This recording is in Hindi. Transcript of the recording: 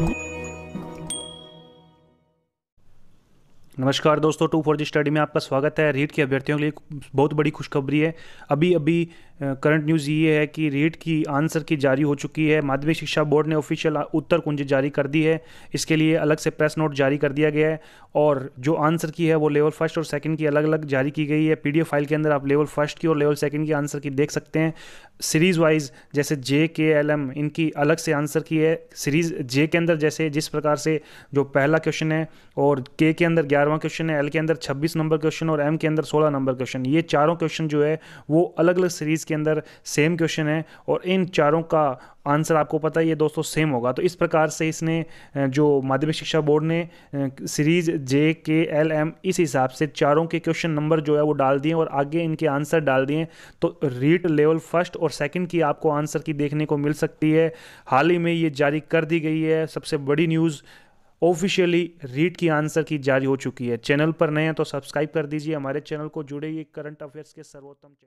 Thank you. नमस्कार दोस्तों टू फोर जी स्टडी में आपका स्वागत है रीट के अभ्यर्थियों के लिए बहुत बड़ी खुशखबरी है अभी अभी करंट न्यूज़ ये है कि रीट की आंसर की जारी हो चुकी है माध्यमिक शिक्षा बोर्ड ने ऑफिशियल उत्तर कुंजी जारी कर दी है इसके लिए अलग से प्रेस नोट जारी कर दिया गया है और जो आंसर की है वो लेवल फर्स्ट और सेकंड की अलग अलग जारी की गई है पी फाइल के अंदर आप लेवल फर्स्ट की और लेवल सेकंड की आंसर की देख सकते हैं सीरीज़ वाइज जैसे जे के एल एम इनकी अलग से आंसर की है सीरीज़ जे के अंदर जैसे जिस प्रकार से जो पहला क्वेश्चन है और के के अंदर ग्यारह चारवां क्वेश्चन है एल के अंदर छब्बीस नंबर क्वेश्चन और एम के अंदर सोलह नंबर क्वेश्चन ये चारों क्वेश्चन जो है वो अलग अलग सीरीज़ के अंदर सेम क्वेश्चन है और इन चारों का आंसर आपको पता है ये दोस्तों सेम होगा तो इस प्रकार से इसने जो माध्यमिक शिक्षा बोर्ड ने सीरीज़ जे के एल एम इस हिसाब से चारों के क्वेश्चन नंबर जो है वो डाल दिए और आगे इनके आंसर डाल दिए तो रीट लेवल फर्स्ट और सेकंड की आपको आंसर की देखने को मिल सकती है हाल ही में ये जारी कर दी गई है सबसे बड़ी न्यूज़ ऑफिशियली रीड की आंसर की जारी हो चुकी है चैनल पर नए हैं तो सब्सक्राइब कर दीजिए हमारे चैनल को जुड़े ये करंट अफेयर्स के सर्वोत्तम